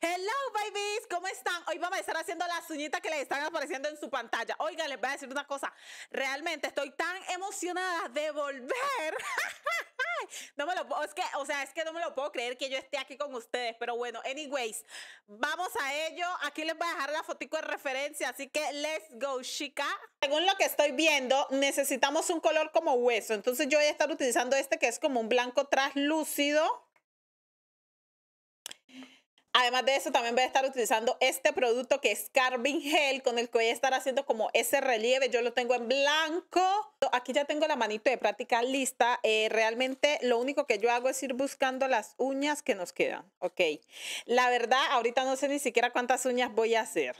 Hello, babies, ¿cómo están? Hoy vamos a estar haciendo las uñitas que les están apareciendo en su pantalla. Oigan, les voy a decir una cosa. Realmente estoy tan emocionada de volver. No me lo es que, o sea, es que no me lo puedo creer que yo esté aquí con ustedes, pero bueno, anyways, vamos a ello. Aquí les voy a dejar la fotico de referencia, así que let's go, chica. Según lo que estoy viendo, necesitamos un color como hueso, entonces yo voy a estar utilizando este que es como un blanco traslúcido. Además de eso, también voy a estar utilizando este producto que es Carving Gel, con el que voy a estar haciendo como ese relieve. Yo lo tengo en blanco. Aquí ya tengo la manito de práctica lista. Eh, realmente lo único que yo hago es ir buscando las uñas que nos quedan. Ok. La verdad, ahorita no sé ni siquiera cuántas uñas voy a hacer.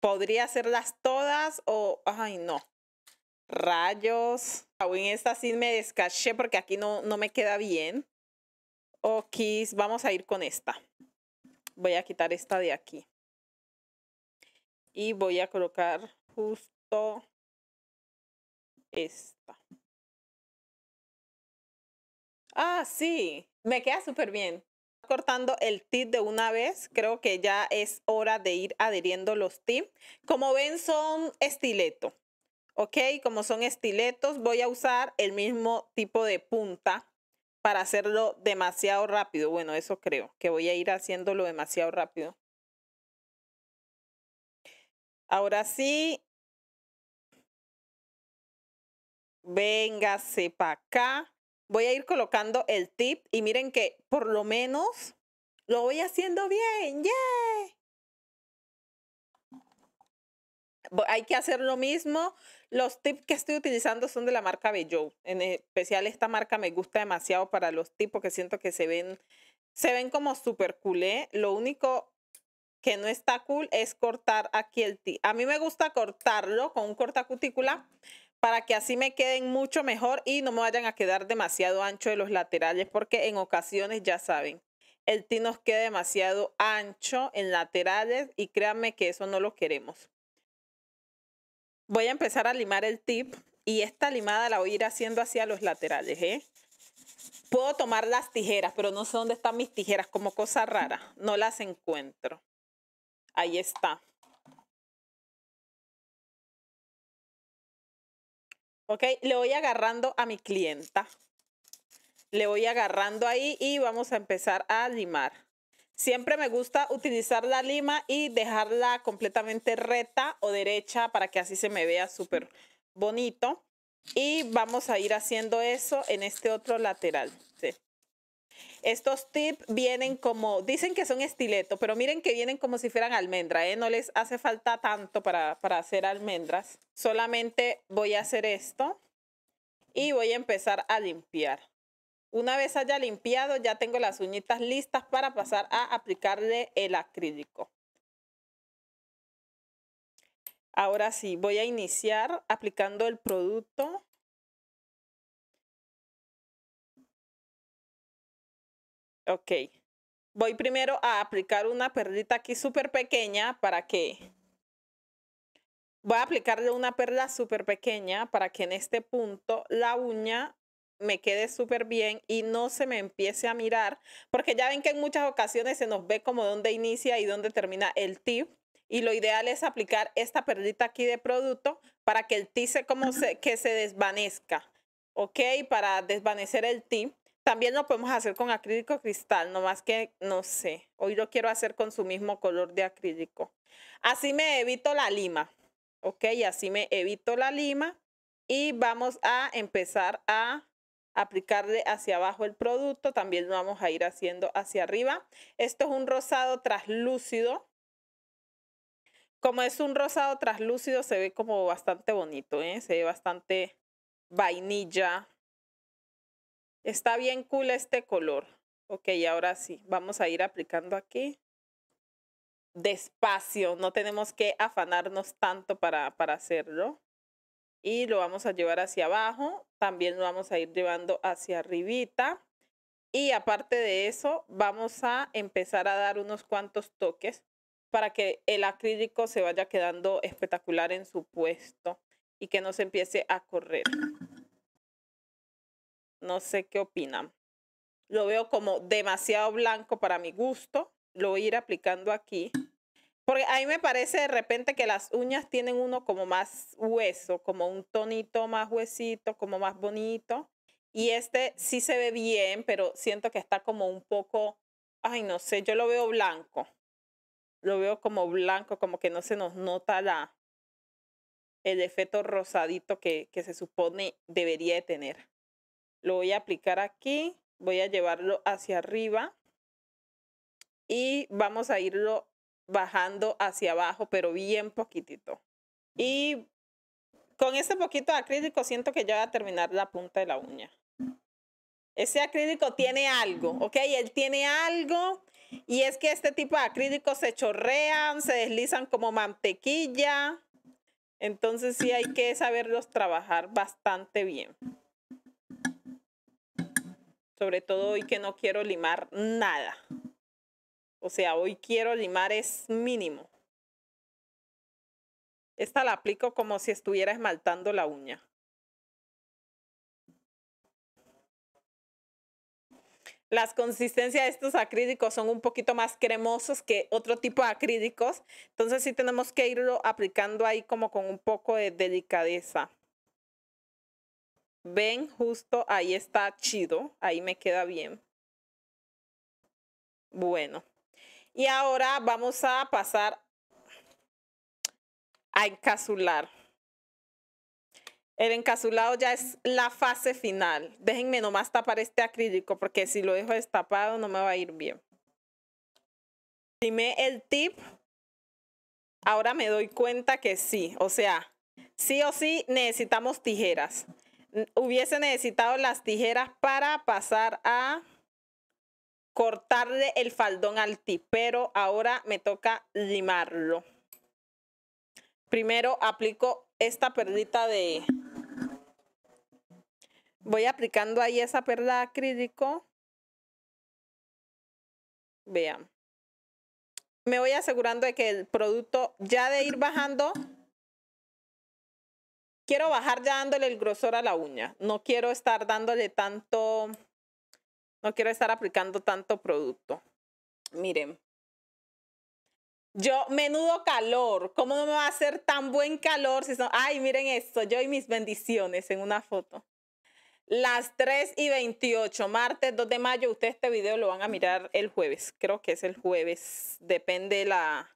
Podría hacerlas todas o... Ay, no. Rayos. Aún esta sí me descaché porque aquí no, no me queda bien. Ok, vamos a ir con esta voy a quitar esta de aquí. Y voy a colocar justo esta. Ah, sí, me queda súper bien. Cortando el tip de una vez, creo que ya es hora de ir adheriendo los tips. Como ven, son estileto. Ok, como son estiletos, voy a usar el mismo tipo de punta para hacerlo demasiado rápido. Bueno, eso creo, que voy a ir haciéndolo demasiado rápido. Ahora sí. Véngase para acá. Voy a ir colocando el tip y miren que por lo menos lo voy haciendo bien. Hay que hacer lo mismo los tips que estoy utilizando son de la marca Bellow. En especial esta marca me gusta demasiado para los tipos que siento que se ven, se ven como super cool, ¿eh? Lo único que no está cool es cortar aquí el tip. A mí me gusta cortarlo con un cutícula para que así me queden mucho mejor y no me vayan a quedar demasiado ancho de los laterales porque en ocasiones ya saben, el tee nos queda demasiado ancho en laterales y créanme que eso no lo queremos. Voy a empezar a limar el tip y esta limada la voy a ir haciendo hacia los laterales, ¿eh? Puedo tomar las tijeras, pero no sé dónde están mis tijeras, como cosa rara. No las encuentro. Ahí está. Ok, le voy agarrando a mi clienta. Le voy agarrando ahí y vamos a empezar a limar. Siempre me gusta utilizar la lima y dejarla completamente recta o derecha para que así se me vea súper bonito. Y vamos a ir haciendo eso en este otro lateral. Estos tips vienen como, dicen que son estileto, pero miren que vienen como si fueran almendra, ¿eh? No les hace falta tanto para hacer almendras. Solamente voy a hacer esto y voy a empezar a limpiar. Una vez haya limpiado, ya tengo las uñitas listas para pasar a aplicarle el acrílico. Ahora sí, voy a iniciar aplicando el producto. Ok. Voy primero a aplicar una perlita aquí súper pequeña para que... Voy a aplicarle una perla súper pequeña para que en este punto la uña me quede súper bien y no se me empiece a mirar, porque ya ven que en muchas ocasiones se nos ve como dónde inicia y dónde termina el tip. Y lo ideal es aplicar esta perlita aquí de producto para que el tip se como se, que se desvanezca, ¿ok? Para desvanecer el tip. También lo podemos hacer con acrílico cristal, más que no sé. Hoy lo quiero hacer con su mismo color de acrílico. Así me evito la lima, ¿ok? Así me evito la lima y vamos a empezar a aplicarle hacia abajo el producto, también lo vamos a ir haciendo hacia arriba. Esto es un rosado traslúcido. Como es un rosado traslúcido, se ve como bastante bonito, ¿eh? se ve bastante vainilla. Está bien cool este color. Ok, ahora sí, vamos a ir aplicando aquí despacio, no tenemos que afanarnos tanto para, para hacerlo y lo vamos a llevar hacia abajo, también lo vamos a ir llevando hacia arribita. Y aparte de eso, vamos a empezar a dar unos cuantos toques para que el acrílico se vaya quedando espectacular en su puesto y que no se empiece a correr. No sé qué opinan. Lo veo como demasiado blanco para mi gusto. Lo voy a ir aplicando aquí. Porque ahí me parece de repente que las uñas tienen uno como más hueso, como un tonito más huesito, como más bonito. Y este sí se ve bien, pero siento que está como un poco, ay, no sé, yo lo veo blanco. Lo veo como blanco, como que no se nos nota la, el efecto rosadito que, que se supone debería de tener. Lo voy a aplicar aquí, voy a llevarlo hacia arriba y vamos a irlo bajando hacia abajo, pero bien poquitito. Y con este poquito de acrílico siento que ya va a terminar la punta de la uña. Ese acrílico tiene algo, ¿ok? Él tiene algo y es que este tipo de acrílicos se chorrean, se deslizan como mantequilla. Entonces sí hay que saberlos trabajar bastante bien. Sobre todo hoy que no quiero limar nada. O sea, hoy quiero limar es mínimo. Esta la aplico como si estuviera esmaltando la uña. Las consistencias de estos acrílicos son un poquito más cremosos que otro tipo de acrílicos. Entonces sí tenemos que irlo aplicando ahí como con un poco de delicadeza. Ven, justo ahí está chido. Ahí me queda bien. Bueno, y ahora vamos a pasar a encasular. El encasulado ya es la fase final. Déjenme nomás tapar este acrílico porque si lo dejo destapado no me va a ir bien. Dime el tip. Ahora me doy cuenta que sí. O sea, sí o sí necesitamos tijeras. Hubiese necesitado las tijeras para pasar a cortarle el faldón al tip, pero ahora me toca limarlo. Primero aplico esta perlita de... Voy aplicando ahí esa perla acrílico. Vean. Me voy asegurando de que el producto ya de ir bajando. Quiero bajar ya dándole el grosor a la uña. No quiero estar dándole tanto no quiero estar aplicando tanto producto. Miren. Yo, menudo calor. ¿Cómo no me va a hacer tan buen calor? Si Ay, miren esto. Yo y mis bendiciones en una foto. Las 3 y 28, martes 2 de mayo. Ustedes este video lo van a mirar el jueves. Creo que es el jueves. Depende la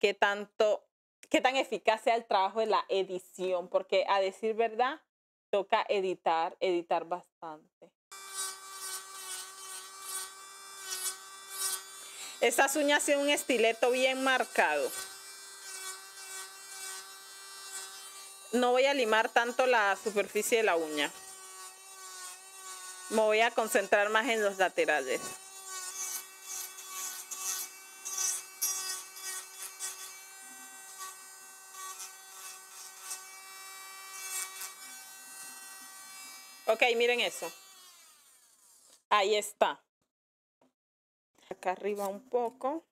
qué tanto, qué tan eficaz sea el trabajo de la edición. Porque a decir verdad, toca editar, editar bastante. Estas uñas tienen un estileto bien marcado. No voy a limar tanto la superficie de la uña. Me voy a concentrar más en los laterales. Ok, miren eso. Ahí está acá arriba un poco.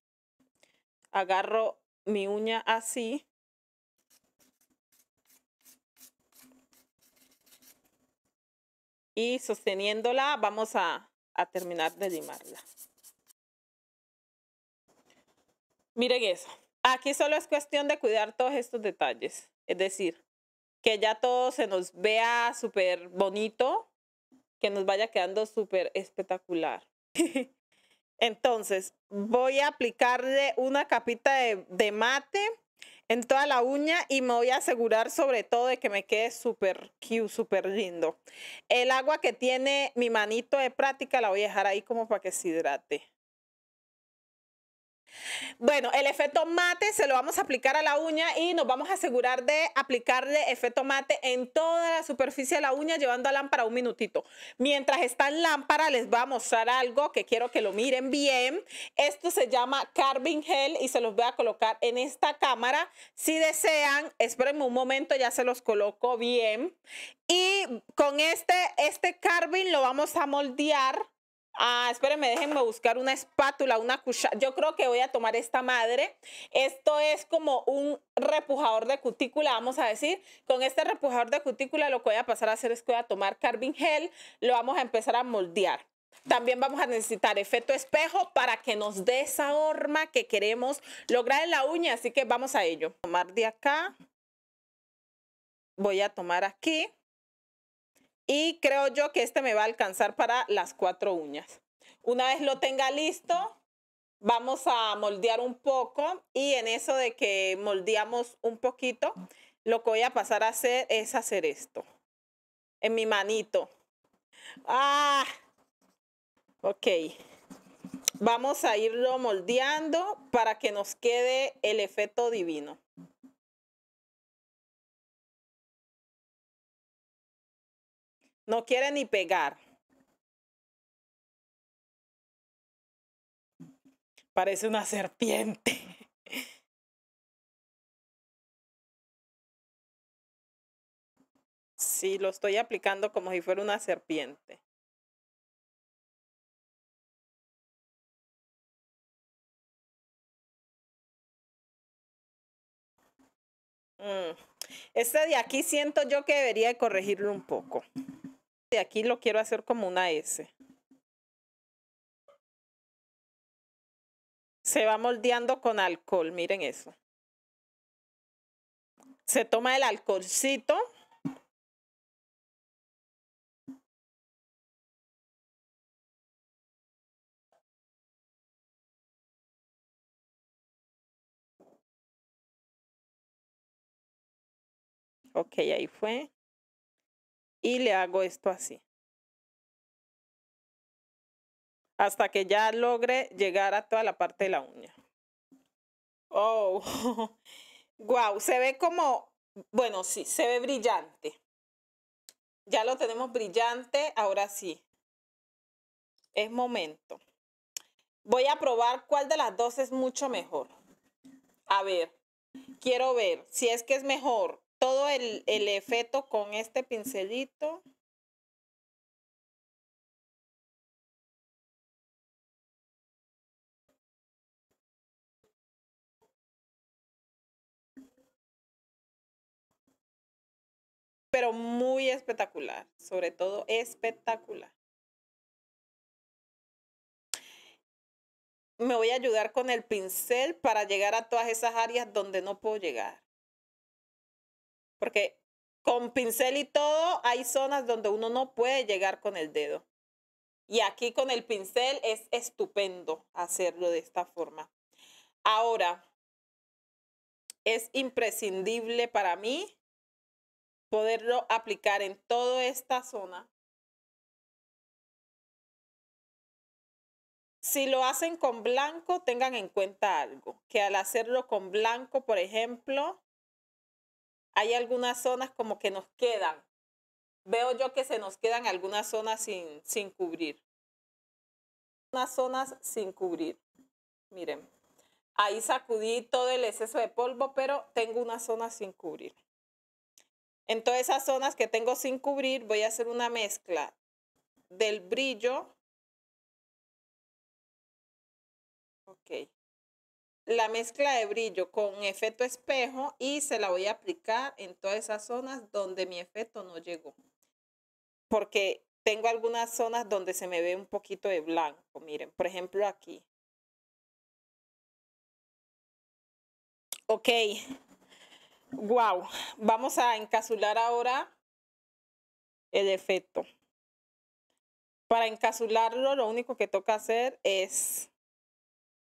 Agarro mi uña así. Y sosteniéndola vamos a, a terminar de limarla. Miren eso. Aquí solo es cuestión de cuidar todos estos detalles. Es decir, que ya todo se nos vea súper bonito, que nos vaya quedando súper espectacular. Entonces, voy a aplicarle una capita de, mate en toda la uña y me voy a asegurar sobre todo de que me quede súper cute, súper lindo. El agua que tiene mi manito de práctica la voy a dejar ahí como para que se hidrate. Bueno, el efecto mate se lo vamos a aplicar a la uña y nos vamos a asegurar de aplicarle efecto mate en toda la superficie de la uña llevando a lámpara un minutito. Mientras está en lámpara les voy a mostrar algo que quiero que lo miren bien. Esto se llama Carving Gel y se los voy a colocar en esta cámara. Si desean, espérenme un momento, ya se los coloco bien. Y con este, este carving lo vamos a moldear Ah, espérenme, déjenme buscar una espátula, una cuchara. Yo creo que voy a tomar esta madre. Esto es como un repujador de cutícula, vamos a decir. Con este repujador de cutícula lo que voy a pasar a hacer es que voy a tomar carving gel, lo vamos a empezar a moldear. También vamos a necesitar efecto espejo para que nos dé esa horma que queremos lograr en la uña, así que vamos a ello. Tomar de acá. Voy a tomar aquí y creo yo que este me va a alcanzar para las cuatro uñas. Una vez lo tenga listo, vamos a moldear un poco y en eso de que moldeamos un poquito, lo que voy a pasar a hacer es hacer esto en mi manito. Ah, ok. Vamos a irlo moldeando para que nos quede el efecto divino. No quiere ni pegar. Parece una serpiente. Sí, lo estoy aplicando como si fuera una serpiente. Mm. Este de aquí siento yo que debería corregirlo un poco. De aquí lo quiero hacer como una S. Se va moldeando con alcohol, miren eso. Se toma el alcoholcito. Okay, ahí fue y le hago esto así. Hasta que ya logre llegar a toda la parte de la uña. Oh, wow, se ve como, bueno, sí, se ve brillante. Ya lo tenemos brillante, ahora sí. Es momento. Voy a probar cuál de las dos es mucho mejor. A ver, quiero ver si es que es mejor todo el, efecto con este pincelito. Pero muy espectacular, sobre todo espectacular. Me voy a ayudar con el pincel para llegar a todas esas áreas donde no puedo llegar porque con pincel y todo hay zonas donde uno no puede llegar con el dedo. Y aquí con el pincel es estupendo hacerlo de esta forma. Ahora, es imprescindible para mí poderlo aplicar en toda esta zona. Si lo hacen con blanco, tengan en cuenta algo, que al hacerlo con blanco, por ejemplo, hay algunas zonas como que nos quedan. Veo yo que se nos quedan algunas zonas sin, sin cubrir. Unas zonas sin cubrir. Miren, ahí sacudí todo el exceso de polvo, pero tengo una zona sin cubrir. En todas esas zonas que tengo sin cubrir, voy a hacer una mezcla del brillo. Ok la mezcla de brillo con efecto espejo y se la voy a aplicar en todas esas zonas donde mi efecto no llegó. Porque tengo algunas zonas donde se me ve un poquito de blanco. Miren, por ejemplo aquí. Ok. Wow. Vamos a encasular ahora el efecto. Para encasularlo, lo único que toca hacer es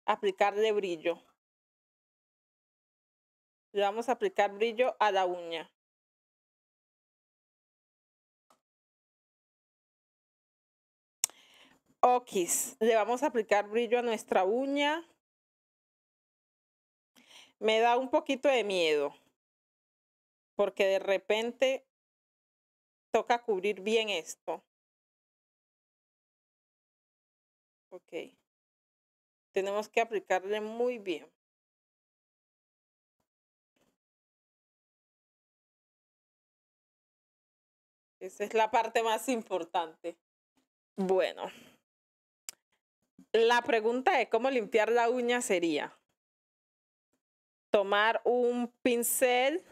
aplicarle brillo. Le vamos a aplicar brillo a la uña. Okis, le vamos a aplicar brillo a nuestra uña. Me da un poquito de miedo, porque de repente toca cubrir bien esto. Ok. Tenemos que aplicarle muy bien. Esa es la parte más importante. Bueno, la pregunta de cómo limpiar la uña sería tomar un pincel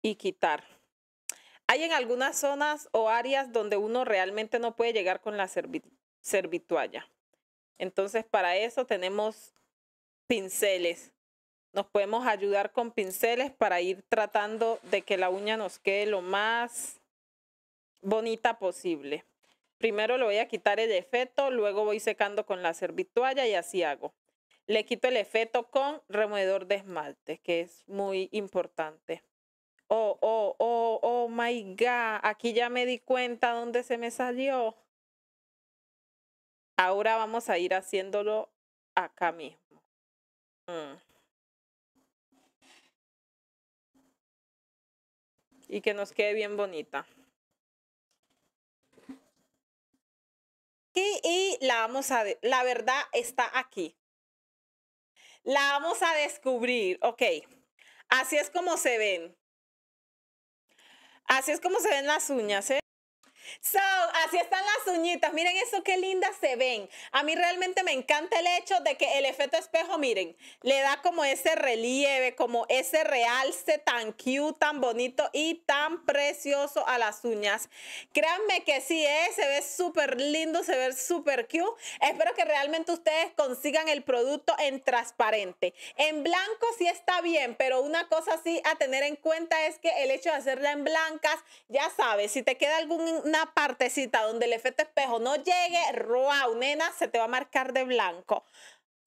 y quitar. Hay en algunas zonas o áreas donde uno realmente no puede llegar con la servitualla. Entonces, para eso tenemos pinceles. Nos podemos ayudar con pinceles para ir tratando de que la uña nos quede lo más bonita posible. Primero le voy a quitar el efecto, luego voy secando con la servitualla y así hago. Le quito el efecto con removedor de esmalte, que es muy importante. Oh, oh, oh, oh my God, aquí ya me di cuenta dónde se me salió. Ahora vamos a ir haciéndolo acá mismo. Mm. y que nos quede bien bonita. Y, la vamos a, la verdad está aquí. La vamos a descubrir, ok. Así es como se ven. Así es como se ven las uñas, ¿eh? So, así están las uñitas. Miren eso, qué lindas se ven. A mí realmente me encanta el hecho de que el efecto espejo, miren, le da como ese relieve, como ese realce tan cute, tan bonito y tan precioso a las uñas. Créanme que sí, es ¿eh? se ve súper lindo, se ve súper cute. Espero que realmente ustedes consigan el producto en transparente. En blanco sí está bien, pero una cosa sí a tener en cuenta es que el hecho de hacerla en blancas, ya sabes, si te queda algún partecita donde el efecto espejo no llegue, wow, nena, se te va a marcar de blanco.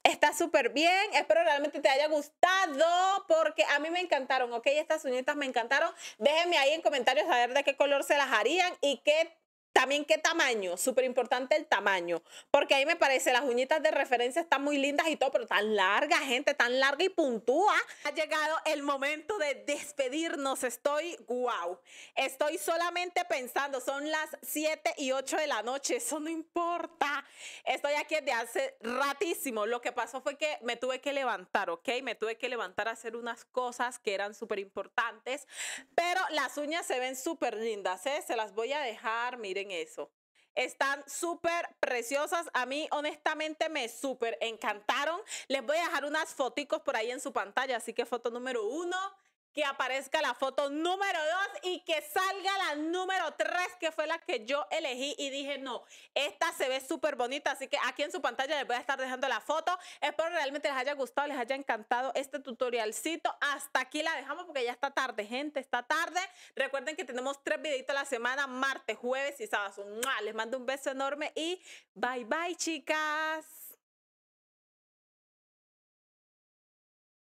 Está súper bien, espero realmente te haya gustado porque a mí me encantaron, ¿ok? Estas uñitas me encantaron. Déjenme ahí en comentarios saber de qué color se las harían y qué también qué tamaño, súper importante el tamaño, porque ahí me parece las uñitas de referencia están muy lindas y todo, pero tan larga, gente, tan larga y puntúa. Ha llegado el momento de despedirnos, estoy wow. Estoy solamente pensando, son las 7 y 8 de la noche, eso no importa. Estoy aquí desde hace ratísimo. Lo que pasó fue que me tuve que levantar, ¿ok? Me tuve que levantar a hacer unas cosas que eran súper importantes, pero las uñas se ven súper lindas, ¿eh? Se las voy a dejar, miren eso. Están súper preciosas. A mí, honestamente, me súper encantaron. Les voy a dejar unas foticos por ahí en su pantalla. Así que foto número uno aparezca la foto número 2 y que salga la número 3, que fue la que yo elegí y dije, no, esta se ve súper bonita, así que aquí en su pantalla les voy a estar dejando la foto. Espero realmente les haya gustado, les haya encantado este tutorialcito. Hasta aquí la dejamos porque ya está tarde, gente, está tarde. Recuerden que tenemos tres videitos a la semana, martes, jueves y sábado. Les mando un beso enorme y bye bye, chicas.